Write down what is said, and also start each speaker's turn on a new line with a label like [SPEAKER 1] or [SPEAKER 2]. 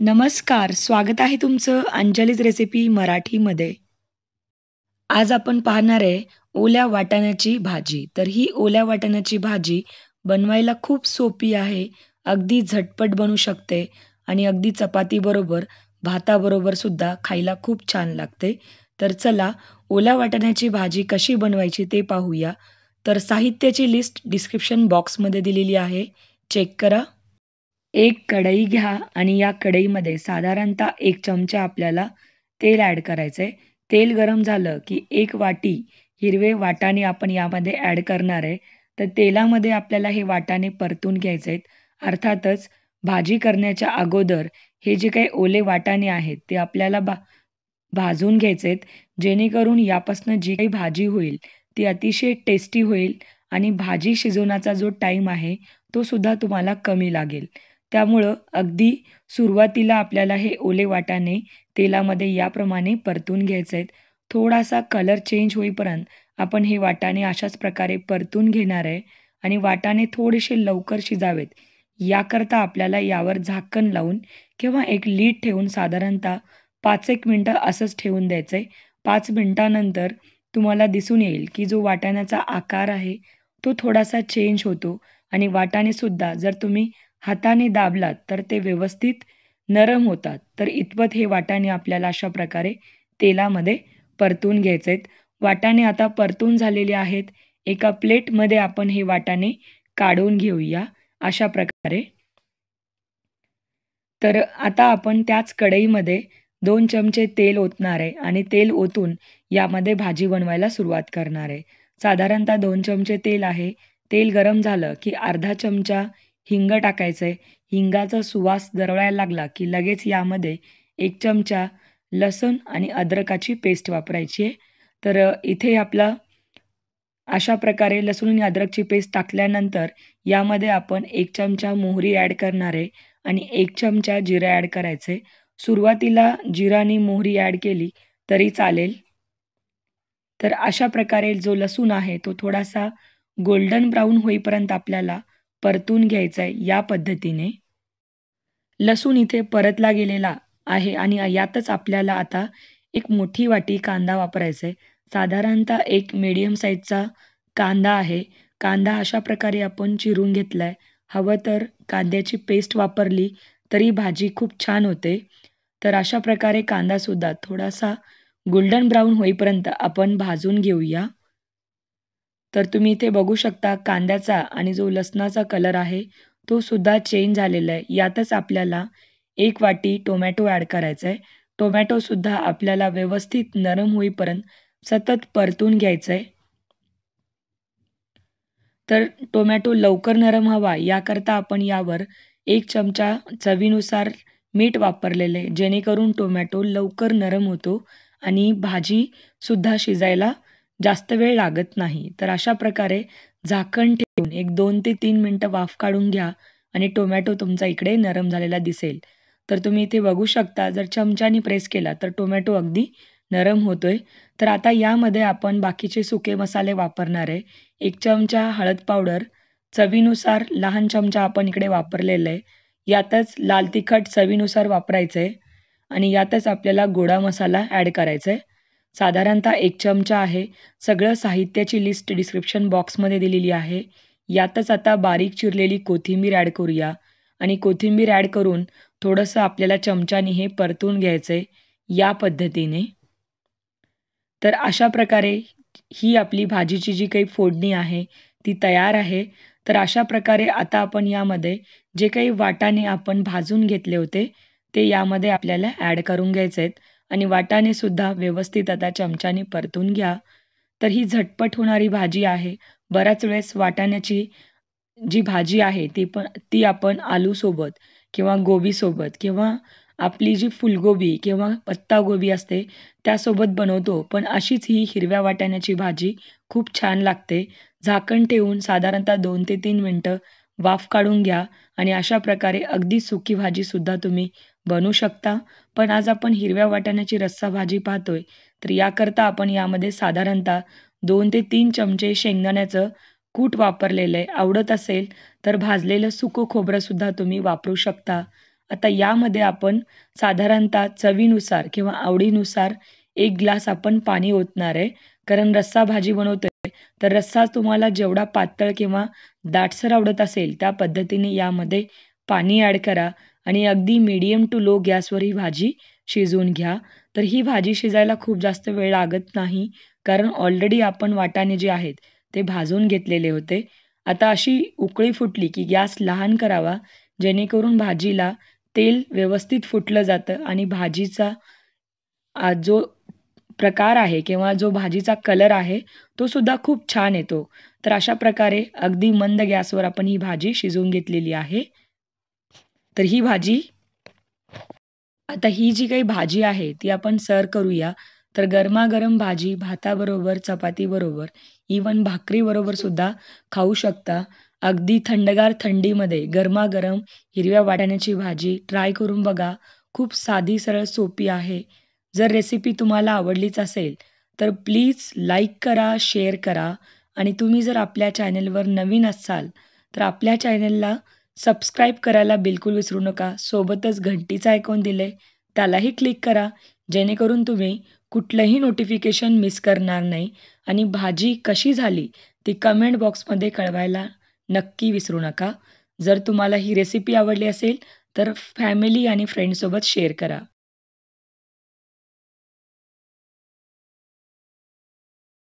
[SPEAKER 1] नमस्कार स्वागत आहे तुमचं अंजलीज रेसिपी मराठीमध्ये आज आपण पाहणार आहे ओल्या वाटाण्याची भाजी तर ही ओल्या वाटाण्याची भाजी बनवायला खूप सोपी आहे अगदी झटपट बनू शकते आणि अगदी चपातीबरोबर भाताबरोबर सुद्धा खायला खूप छान लागते तर चला ओल्या वाटाण्याची भाजी कशी बनवायची ते पाहूया तर साहित्याची लिस्ट डिस्क्रिप्शन बॉक्समध्ये दिलेली आहे चेक करा एक कढई घ्या आणि या कढईमध्ये साधारणतः एक चमचा आपल्याला तेल ॲड करायचं आहे तेल गरम झालं की एक वाटी हिरवे वाटाणे आपण यामध्ये ॲड करणार आहे तर तेलामध्ये आपल्याला हे वाटाणे परतून घ्यायचे आहेत अर्थातच भाजी करण्याच्या अगोदर हे जे काही ओले वाटाणे आहेत ते आपल्याला भा भाजून घ्यायचे आहेत जेणेकरून यापासून जी काही भाजी होईल ती अतिशय टेस्टी होईल आणि भाजी शिजवण्याचा जो टाईम आहे तो सुद्धा तुम्हाला कमी लागेल त्यामुळं अगदी सुरुवातीला आपल्याला हे ओले वाटाणे तेलामध्ये याप्रमाणे परतून घ्यायचे आहेत थोडासा कलर चेंज होईपर्यंत आपण हे वाटाणे अशाच प्रकारे परतून घेणार आहे आणि वाटाणे थोडेसे लवकर शिजावेत याकरता आपल्याला यावर झाकण लावून किंवा एक लीड ठेवून साधारणतः पाच एक मिनटं असंच ठेवून द्यायचं आहे पाच मिनटानंतर तुम्हाला दिसून येईल की जो वाटाण्याचा आकार आहे तो थोडासा चेंज होतो आणि वाटाणेसुद्धा जर तुम्ही हाताने दाबलात तर ते व्यवस्थित नरम होतात तर इतपत हे वाटाणे आपल्याला अशा प्रकारे तेलामध्ये परतून घ्यायचे आहेत वाटाणे आता परतून झालेले आहेत एका प्लेट मध्ये आपण हे वाटाणे काढून घेऊया अशा प्रकारे तर आता आपण त्याच कढईमध्ये दोन चमचे तेल ओतणार आहे आणि तेल ओतून यामध्ये भाजी बनवायला सुरुवात करणार आहे साधारणतः दोन चमचे तेल आहे तेल गरम झालं की अर्धा चमचा हिंग टाकायचंय हिंगाचा सुवास दरवळायला लागला की लगेच यामध्ये एक चमचा लसूण आणि अद्रकाची पेस्ट वापरायची आहे तर इथे आपला अशा प्रकारे लसूण आणि अद्रकची पेस्ट टाकल्यानंतर यामध्ये आपण एक चमचा मोहरी ॲड करणार आहे आणि एक चमचा जिरा ॲड करायचं सुरुवातीला जिरा आणि मोहरी ॲड केली तरी चालेल तर अशा प्रकारे जो लसूण आहे तो थोडासा गोल्डन ब्राऊन होईपर्यंत आपल्याला परतून घ्यायचा आहे या पद्धतीने लसूण इथे परतला गेलेला आहे आणि यातच आपल्याला आता एक मोठी वाटी कांदा वापरायचा आहे साधारणतः एक मीडियम साईजचा कांदा आहे कांदा अशा प्रकारे आपण चिरून घेतला आहे हवं तर कांद्याची पेस्ट वापरली तरी भाजी खूप छान होते तर अशा प्रकारे कांदासुद्धा थोडासा गोल्डन ब्राऊन होईपर्यंत आपण भाजून घेऊया तर तुम्ही इथे बघू शकता कांद्याचा आणि जो लसणाचा कलर आहे तो सुद्धा चेंज झालेला आहे यातच आपल्याला एक वाटी टोमॅटो ॲड करायचा आहे टोमॅटो सुद्धा आपल्याला व्यवस्थित नरम होईपर्यंत सतत परतून घ्यायचं आहे तर टोमॅटो लवकर नरम हवा याकरता आपण यावर एक चमचा चवीनुसार मीठ वापरलेले जेणेकरून टोमॅटो लवकर नरम होतो आणि भाजीसुद्धा शिजायला जास्त वेळ लागत नाही तर अशा प्रकारे झाकण ठेवून एक दोन ते तीन मिनटं वाफ काढून घ्या आणि टोमॅटो तुमचा इकडे नरम झालेला दिसेल तर तुम्ही इथे बघू शकता जर चमच्याने प्रेस केला तर टोमॅटो अगदी नरम होतोय तर आता यामध्ये आपण बाकीचे सुके मसाले वापरणार आहे एक चमचा हळद पावडर चवीनुसार लहान चमचा आपण इकडे वापरलेला आहे यातच लाल तिखट चवीनुसार वापरायचं आहे आणि यातच आपल्याला गोडा मसाला ॲड करायचा आहे साधारणतः एक चमचा आहे सगळं साहित्याची लिस्ट डिस्क्रिप्शन बॉक्समध्ये दिलेली आहे यातच आता बारीक चिरलेली कोथिंबीर ॲड करूया आणि कोथिंबीर ॲड करून थोडंसं आपल्याला चमच्याने हे परतून घ्यायचं आहे या पद्धतीने तर अशा प्रकारे ही आपली भाजीची जी काही फोडणी आहे ती तयार आहे तर अशा प्रकारे आता आपण यामध्ये जे काही वाटाने आपण भाजून घेतले होते ते यामध्ये आपल्याला ॲड करून घ्यायचे आहेत आणि वाटाणे सुद्धा व्यवस्थित आता चमच्याने परतून घ्या तर ही झटपट होणारी भाजी आहे बऱ्याच वेळेस वाटाण्याची जी भाजी आहे ती पण ती आपण आलूसोबत किंवा गोबीसोबत किंवा आपली जी फुलगोबी किंवा पत्तागोबी असते त्यासोबत बनवतो पण अशीच ही हिरव्या वाटाण्याची भाजी खूप छान लागते झाकण ठेवून साधारणतः दोन ते तीन मिनटं वाफ काढून घ्या आणि अशा प्रकारे अगदी सुकी भाजीसुद्धा तुम्ही बनवू शकता पण आज आपण हिरव्या वाटाण्याची रस्सा भाजी पाहतोय तर याकरता आपण यामध्ये साधारणतः दोन ते तीन चमचे शेंगदाण्याचं कूट वापरलेलं आहे आवडत असेल तर भाजलेलं सुकं खोबरंसुद्धा तुम्ही वापरू शकता आता यामध्ये आपण साधारणतः चवीनुसार किंवा आवडीनुसार एक ग्लास आपण पाणी ओतणार आहे कारण रस्सा भाजी बनवतो तर रस्सा तुम्हाला जेवढा पातळ किंवा दाटसर आवडत असेल त्या पद्धतीने यामध्ये पाणी ॲड करा आणि अगदी मीडियम टू लो गॅसवर ही भाजी शिजवून घ्या तर ही भाजी शिजायला खूप जास्त वेळ लागत नाही कारण ऑलरेडी आपण वाटाणे जे आहेत ते भाजून घेतलेले होते आता अशी उकळी फुटली की गॅस लहान करावा जेणेकरून भाजीला तेल व्यवस्थित फुटलं जातं आणि भाजीचा जो प्रकार आहे किंवा जो भाजीचा कलर आहे तो सुद्धा खूप छान येतो तर अशा प्रकारे अगदी मंद गॅसवर आपण ही भाजी शिजवून घेतलेली आहे तर ही भाजी आता ही जी काही भाजी आहे ती आपण सर्व करूया तर गरमागरम भाजी भाताबरोबर चपातीबरोबर इवन बरोबर सुद्धा खाऊ शकता अगदी थंडगार थंडीमध्ये गरमागरम हिरव्या वाटाण्याची भाजी ट्राय करून बघा खूप साधी सरळ सोपी आहे जर रेसिपी तुम्हाला आवडलीच असेल तर प्लीज लाईक करा शेअर करा आणि तुम्ही जर आपल्या चॅनेलवर नवीन असाल तर आपल्या चॅनेलला सबस्क्राईब करायला बिलकुल विसरू नका सोबतच घंटीचं आयकॉन दिलं त्यालाही क्लिक करा जेणेकरून तुम्ही कुठलंही नोटिफिकेशन मिस करणार नाही आणि भाजी कशी झाली ती कमेंट बॉक्समध्ये कळवायला नक्की विसरू नका जर तुम्हाला ही रेसिपी आवडली असेल तर फॅमिली आणि फ्रेंडसोबत शेअर करा